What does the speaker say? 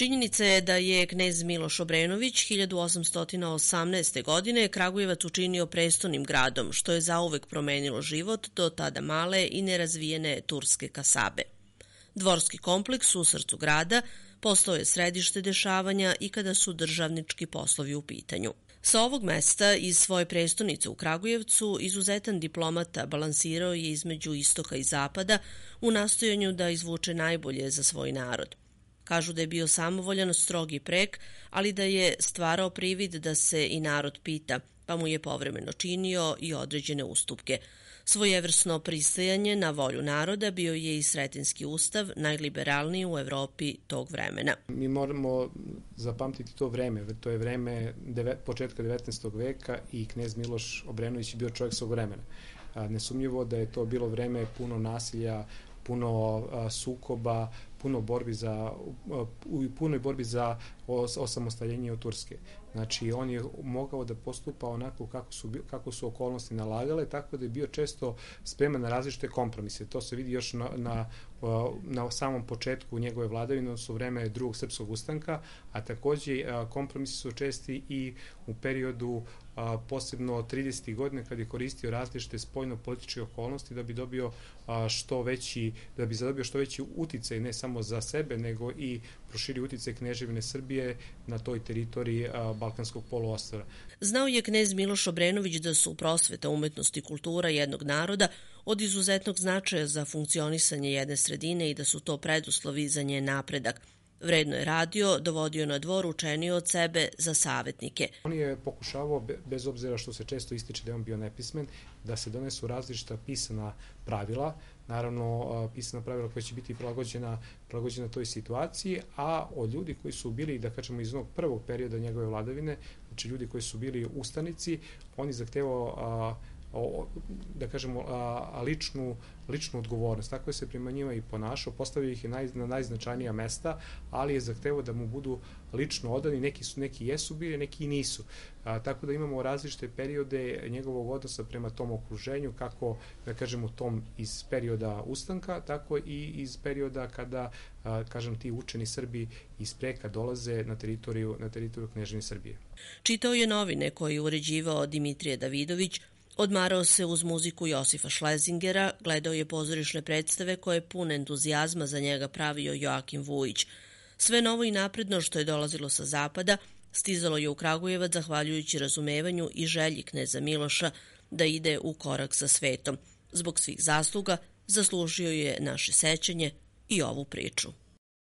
Činjenica je da je knez Miloš Obrenović 1818. godine Kragujevac učinio prestonim gradom, što je zauvek promenilo život do tada male i nerazvijene turske kasabe. Dvorski kompleks u srcu grada postao je središte dešavanja i kada su državnički poslovi u pitanju. Sa ovog mesta iz svoje prestonice u Kragujevcu izuzetan diplomata balansirao je između istoka i zapada u nastojanju da izvuče najbolje za svoj narod – Kažu da je bio samovoljan, strogi prek, ali da je stvarao privid da se i narod pita, pa mu je povremeno činio i određene ustupke. Svojevrsno pristajanje na volju naroda bio je i Sretinski ustav, najliberalniji u Evropi tog vremena. Mi moramo zapamtiti to vreme, to je vreme početka 19. veka i knez Miloš Obrenović je bio čovjek svog vremena. Nesumnjivo da je to bilo vreme puno nasilja, puno sukoba, puno borbi za, u punoj borbi za os, osamostaljenje od Turske. Znači, on je mogao da postupa onako kako su, kako su okolnosti nalagale, tako da je bio često spreman na različite kompromise. To se vidi još na, na, na samom početku njegove vladavine, su vreme drugog srpskog ustanka, a takođe kompromisi su česti i u periodu a, posebno 30. godine kad je koristio različite spoljno političke okolnosti da bi dobio a, što veći da bi zadobio što veći uticaj ne samo samo za sebe, nego i proširi utice Kneževine Srbije na toj teritoriji Balkanskog poluostara. Znao je knez Miloš Obrenović da su prosveta, umetnost i kultura jednog naroda od izuzetnog značaja za funkcionisanje jedne sredine i da su to preduslovi za njen napredak – Vredno je radio, dovodio na dvor učenio od sebe za savetnike. On je pokušavao, bez obzira što se često ističe da je on bio nepismen, da se donesu različita pisana pravila, naravno pisana pravila koja će biti prilagođena, prilagođena toj situaciji, a od ljudi koji su bili, da kažemo, iz onog prvog perioda njegove vladavine, znači ljudi koji su bili ustanici, oni zahtevao o, da kažemo, a, a ličnu, ličnu odgovornost. Tako je se prema njima i ponašao, postavio ih je naj, na najznačajnija mesta, ali je zahtevao da mu budu lično odani, neki su, neki jesu bili, neki nisu. A, tako da imamo različite periode njegovog odnosa prema tom okruženju, kako, da kažemo, tom iz perioda ustanka, tako i iz perioda kada, a, kažem, ti učeni Srbi iz preka dolaze na teritoriju, na teritoriju Knežine Srbije. Čitao je novine koje je uređivao Dimitrije Davidović, Odmarao se uz muziku Josifa Šlezingera, gledao je pozorišne predstave koje je pun entuzijazma za njega pravio Joakim Vujić. Sve novo i napredno što je dolazilo sa zapada stizalo je u Kragujevac zahvaljujući razumevanju i želji kneza Miloša da ide u korak sa svetom. Zbog svih zasluga zaslužio je naše sećanje i ovu priču.